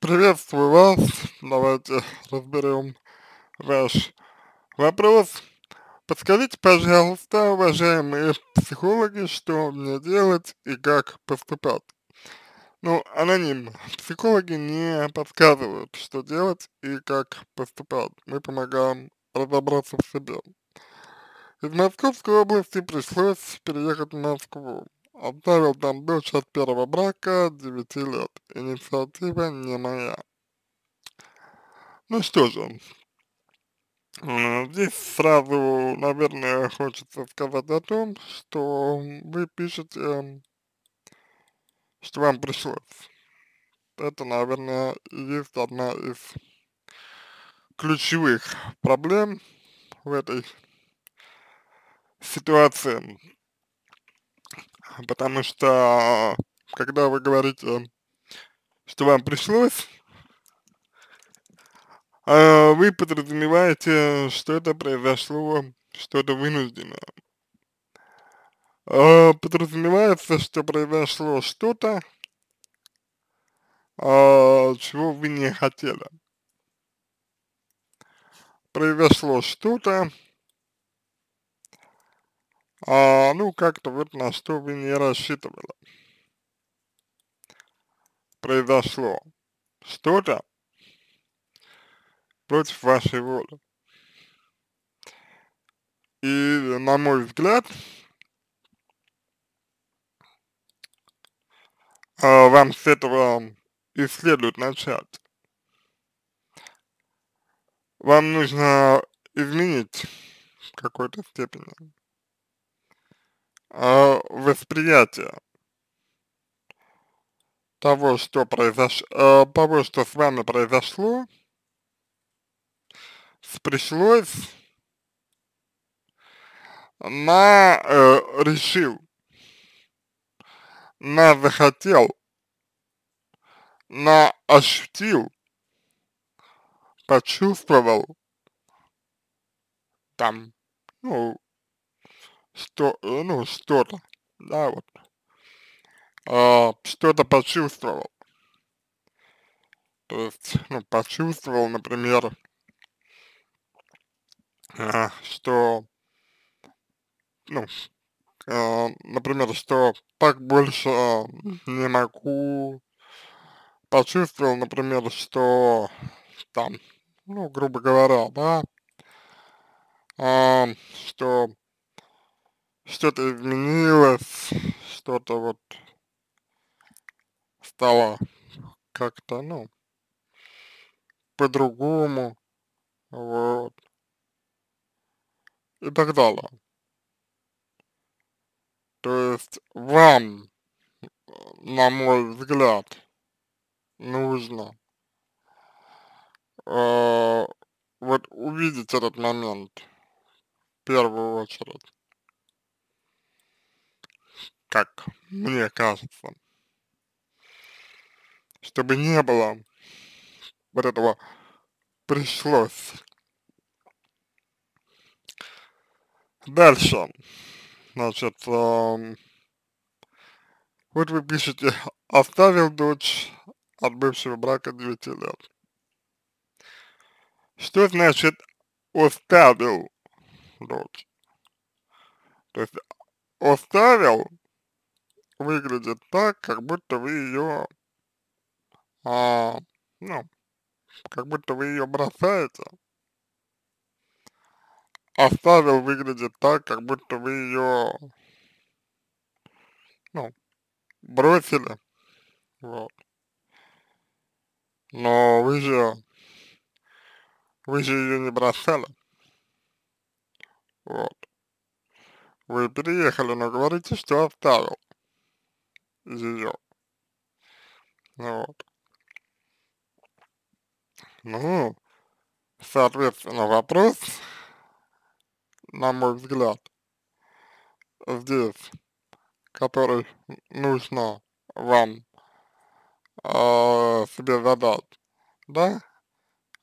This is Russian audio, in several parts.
Приветствую вас. Давайте разберем ваш вопрос. Подскажите, пожалуйста, уважаемые психологи, что мне делать и как поступать? Ну, аноним. Психологи не подсказывают, что делать и как поступать. Мы помогаем разобраться в себе. Из Московской области пришлось переехать в Москву. Обдарил Дамбилча от первого брака 9 лет. Инициатива не моя. Ну что же, здесь сразу, наверное, хочется сказать о том, что вы пишете, что вам пришлось. Это, наверное, есть одна из ключевых проблем в этой ситуации потому что э, когда вы говорите, что вам пришлось, э, вы подразумеваете, что это произошло что-то вынужденное. Э, подразумевается, что произошло что-то, чего вы не хотели. Произошло что-то, а, ну, как-то вот на что вы не рассчитывали. Произошло что-то против вашей воли. И, на мой взгляд, а, вам с этого и следует начать. Вам нужно изменить в какой-то степени э, восприятие того, что произош... э, того, что с вами произошло, спришлось, на э, решил, на захотел, на ощутил, почувствовал там, ну, что, э, ну, что-то, да, вот, а, что-то почувствовал. То есть, ну, почувствовал, например, а, что, ну, а, например, что так больше не могу, почувствовал, например, что там, ну, грубо говоря, да, а, что что-то изменилось, что-то вот стало как-то, ну, по-другому, вот, и так далее. То есть вам, на мой взгляд, нужно э, вот увидеть этот момент в первую очередь как мне кажется. Чтобы не было вот этого пришлось. Дальше. Значит, э, вот вы пишете, оставил дочь от бывшего брака 9 лет. Что значит оставил дочь? То есть оставил выглядит так, как будто вы ее, а, ну, как будто вы ее бросаете. Оставил а выглядит так, как будто вы ее, ну, бросили. Вот. Но вы же, вы же ее не бросали. Вот. Вы переехали, но говорите, что оставил ее. Вот. Ну, соответственно, вопрос, на мой взгляд, здесь, который нужно вам э, себе задать, да,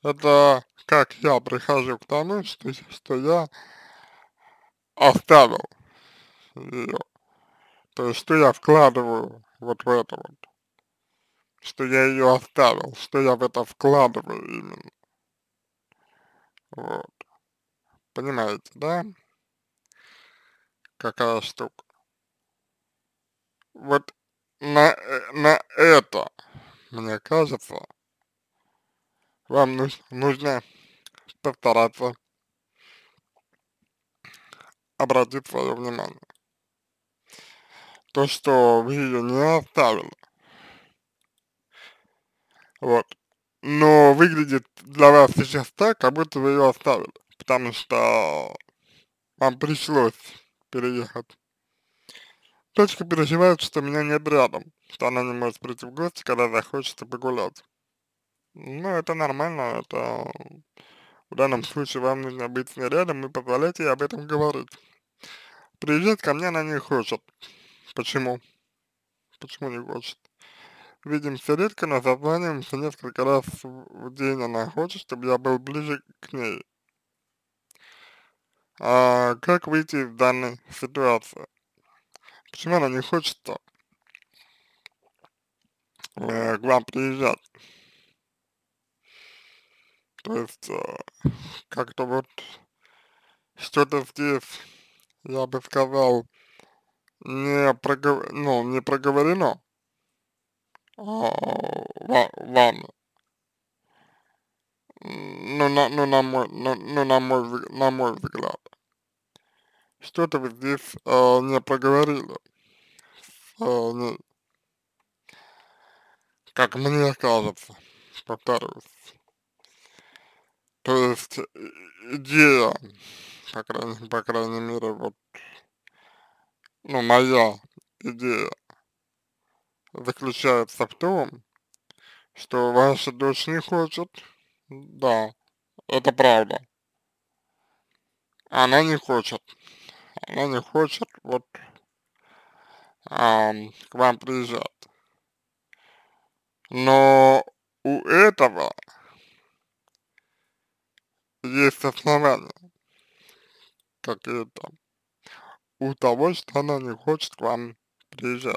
это как я прихожу к тому, что, что я оставил ее. То есть, что я вкладываю вот в это вот, что я ее оставил, что я в это вкладываю именно. Вот. Понимаете, да? Какая штука. Вот на, э, на это, мне кажется, вам нужно, нужно постараться обратить свое внимание то, что вы ее не оставили. Вот. Но выглядит для вас сейчас так, как будто вы ее оставили, потому что вам пришлось переехать. Точка переживает, что меня нет рядом, что она не может прийти в гости, когда захочется погулять. Ну, это нормально, это в данном случае вам нужно быть с ней рядом и позволять ей об этом говорить. Приезжать ко мне она не хочет, Почему? Почему не хочет? Видимся редко, но созваниваемся несколько раз в день. Она хочет, чтобы я был ближе к ней. А как выйти из данной ситуации? Почему она не хочет -то, э, к вам приезжать? То есть, э, как-то вот что-то здесь, я бы сказал, не, прогов... ну, не проговорено а, вами. Ну, на, ну, на мой, ну, ну, на мой, на мой взгляд. Что-то вы здесь э, не проговорили. Э, не, как мне кажется, повторюсь. То есть э, идея, по крайней, по крайней мере, вот ну, моя идея заключается в том, что ваша дочь не хочет, да, это правда. Она не хочет, она не хочет вот а, к вам приезжать. Но у этого есть основания какие-то у того, что она не хочет к вам приезжать.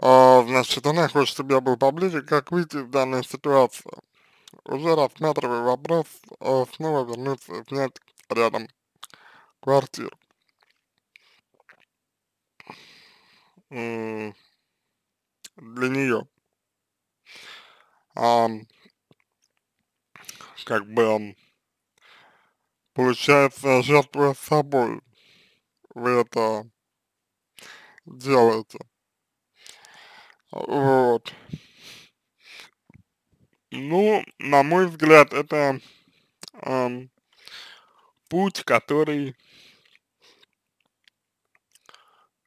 А, значит, она хочет, чтобы я был поближе, как выйти в данную ситуацию. Уже рассматриваю вопрос а снова вернуться и снять рядом квартиру. для нее. А, как бы получается, жертвуя собой, вы это делаете. Вот. Ну, на мой взгляд, это эм, путь, который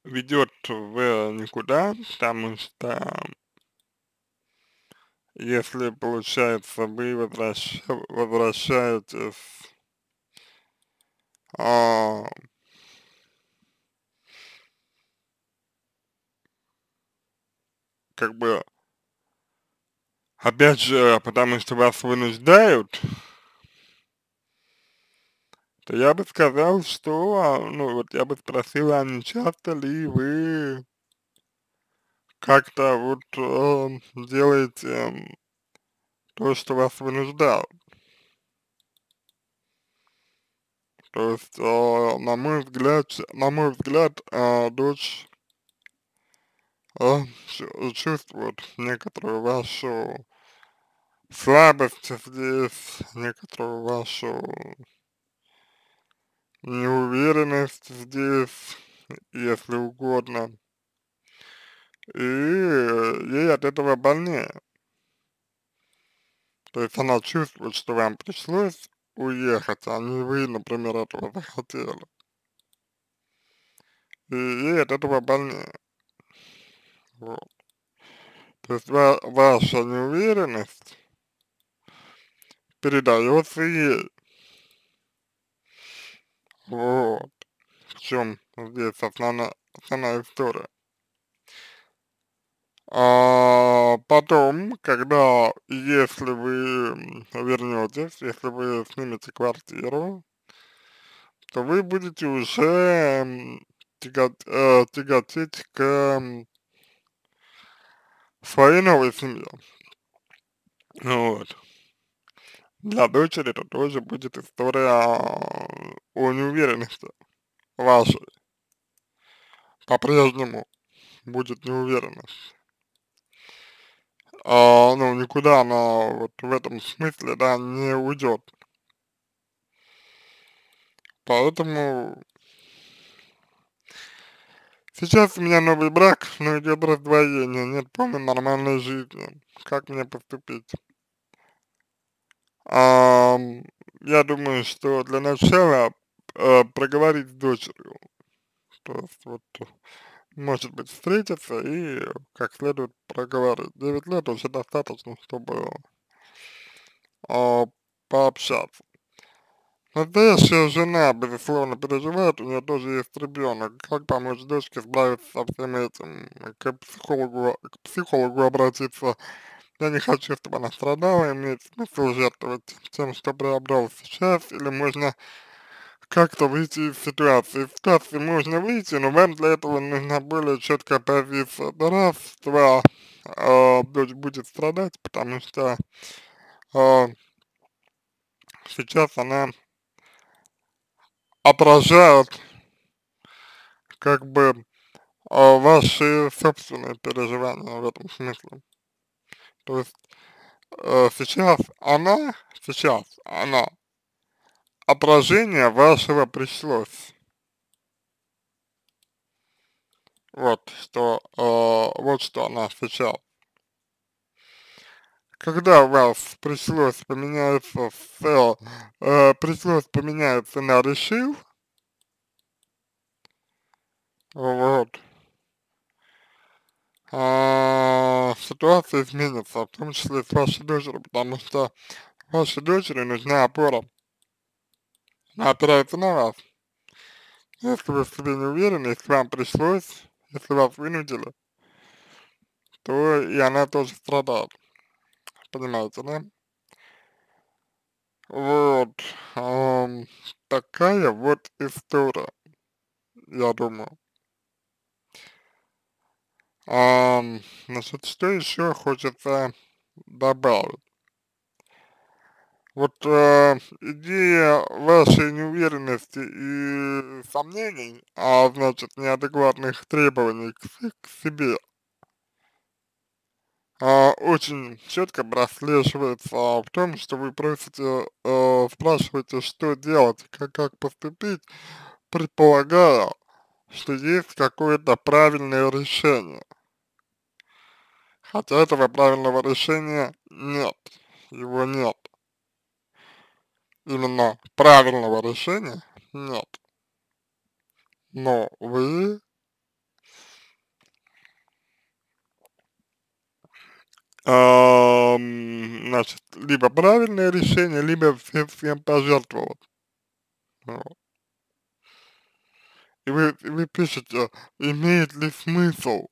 ведет в э, никуда, потому что если, получается, вы возвращ... возвращаетесь а, как бы, опять же, потому что вас вынуждают, то я бы сказал, что, а, ну вот я бы спросил, а не часто ли вы как-то вот э, делаете э, то, что вас вынуждают. То есть, э, на мой взгляд, на мой взгляд, э, дочь э, чувствует некоторую вашу слабость здесь, некоторую вашу неуверенность здесь, если угодно. И ей от этого больнее. То есть она чувствует, что вам пришлось уехать, а не вы, например, этого захотели. И ей от этого больнее. Вот. То есть ва ваша неуверенность передается ей. Вот. В чем здесь основная, основная история. А потом, когда, если вы вернетесь, если вы снимете квартиру, то вы будете уже тягот, э, тяготеть к своей новой семье. Вот. Для дочери это тоже будет история о неуверенности вашей. По-прежнему будет неуверенность а, ну, никуда она вот в этом смысле, да, не уйдет. Поэтому сейчас у меня новый брак, но идет раздвоение, нет полной нормальной жизни. Как мне поступить? А, я думаю, что для начала э, проговорить с дочерью. То есть вот может быть, встретиться и как следует проговорить. 9 лет уже достаточно, чтобы э, пообщаться. Настоящая жена, безусловно, переживает, у нее тоже есть ребенок. Как помочь дочке справиться со всем этим? К психологу, к психологу обратиться. Я не хочу, чтобы она страдала, имеет ну, смысл жертвовать тем, что приобрел сейчас, или можно как-то выйти из ситуации. из ситуации можно выйти, но вам для этого нужна более четкая позиция. Раз, э, а, дочь будет страдать, потому что э, сейчас она отражает как бы э, ваши собственные переживания в этом смысле. То есть э, сейчас она, сейчас она отражение вашего пришлось. Вот что, э, вот что она отвечала. Когда у вас пришлось поменяется с, э, э пришлось поменяется на решил, вот, а, ситуация изменится, в том числе с вашей дочерью, потому что вашей дочери нужна опора ну, она на вас. Если вы в себе не уверены, если вам пришлось, если вас вынудили, то и она тоже страдает. Понимаете, да? Вот. Эм, такая вот история, я думаю. Эм, значит, что еще хочется добавить? вот э, идея вашей неуверенности и сомнений, а значит неадекватных требований к, к себе, э, очень четко прослеживается в том, что вы просите, э, спрашиваете, что делать, как, как поступить, предполагая, что есть какое-то правильное решение. Хотя этого правильного решения нет, его нет именно правильного решения нет. Но вы эм, значит, либо правильное решение, либо всем, всем пожертвовать. И вы, вы пишете, имеет ли смысл?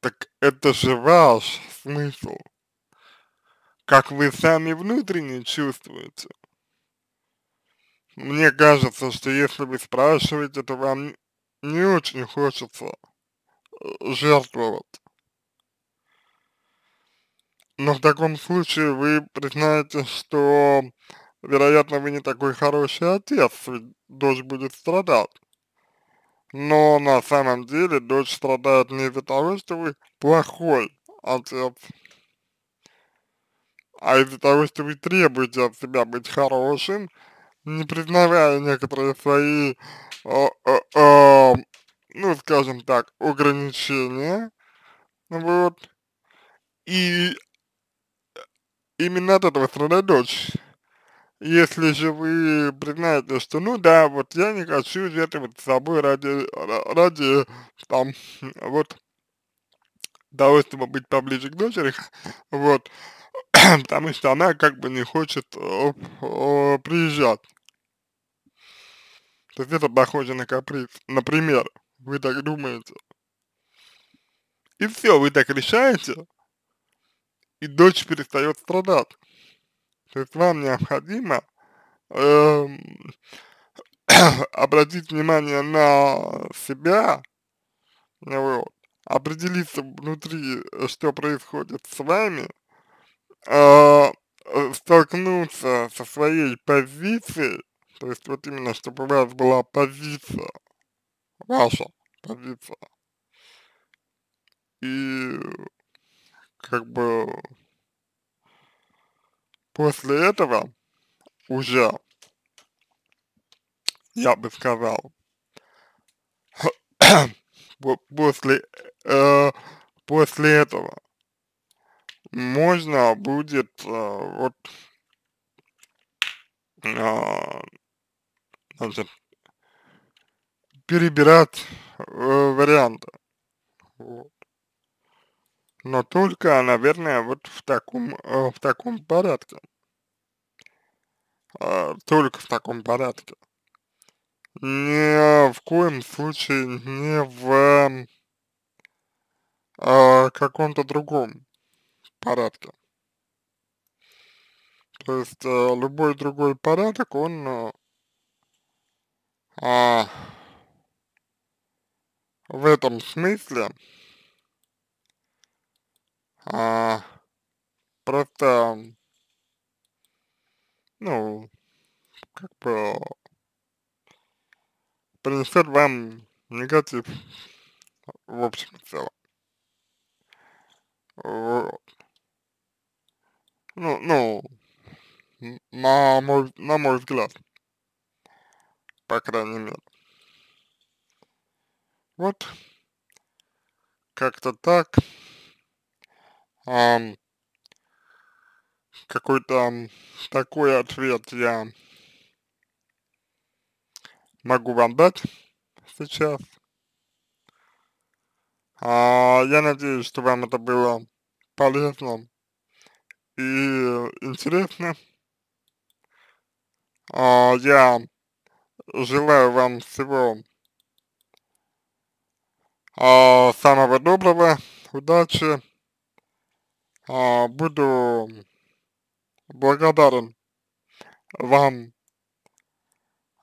Так это же ваш смысл как вы сами внутренне чувствуете. Мне кажется, что если вы спрашиваете, то вам не очень хочется э, жертвовать. Но в таком случае вы признаете, что, вероятно, вы не такой хороший отец, ведь дочь будет страдать. Но на самом деле дочь страдает не из-за того, что вы плохой отец, а из-за того, что вы требуете от себя быть хорошим, не признавая некоторые свои, о, о, о, ну скажем так, ограничения, вот, и именно от этого страдает дочь. Если же вы признаете, что ну да, вот я не хочу жертвовать собой ради, ради там, вот, того, чтобы быть поближе к дочери, вот, потому что она как бы не хочет э, приезжать. То есть это похоже на каприз. Например, вы так думаете. И все, вы так решаете, и дочь перестает страдать. То есть вам необходимо э, обратить внимание на себя, вот, определиться внутри, э, что происходит с вами, а, э, столкнуться со своей позицией, то есть вот именно, чтобы у вас была позиция, ваша позиция, и как бы после этого уже, я бы сказал, после, э, э, после этого можно будет а, вот значит, перебирать э, варианты. Вот. Но только, наверное, вот в таком, э, в таком порядке. А, только в таком порядке. Ни в коем случае не в а, каком-то другом порядке. То есть э, любой другой порядок, он э, а, в этом смысле э, просто, ну, как бы принесет вам негатив в общем и целом. Вот. Ну, ну, на мой, на мой взгляд, по крайней мере. Вот, как-то так. Um, какой-то такой ответ я могу вам дать сейчас. А, я надеюсь, что вам это было полезно и интересно, А, я желаю вам всего а, самого доброго, удачи. А, буду благодарен вам,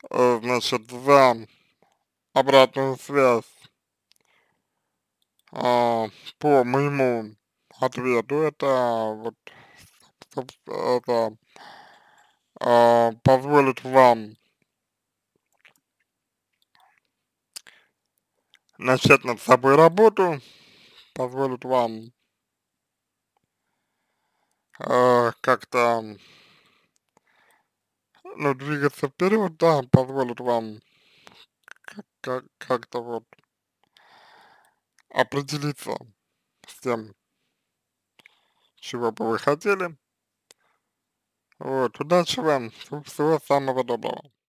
э, значит, за обратную связь а, по моему ответу. Это вот Э, это э, позволит вам начать над собой работу, позволит вам э, как-то ну, двигаться вперед, да, позволит вам как-то вот определиться с тем, чего бы вы хотели. Вот, удачи вам, всего самого доброго.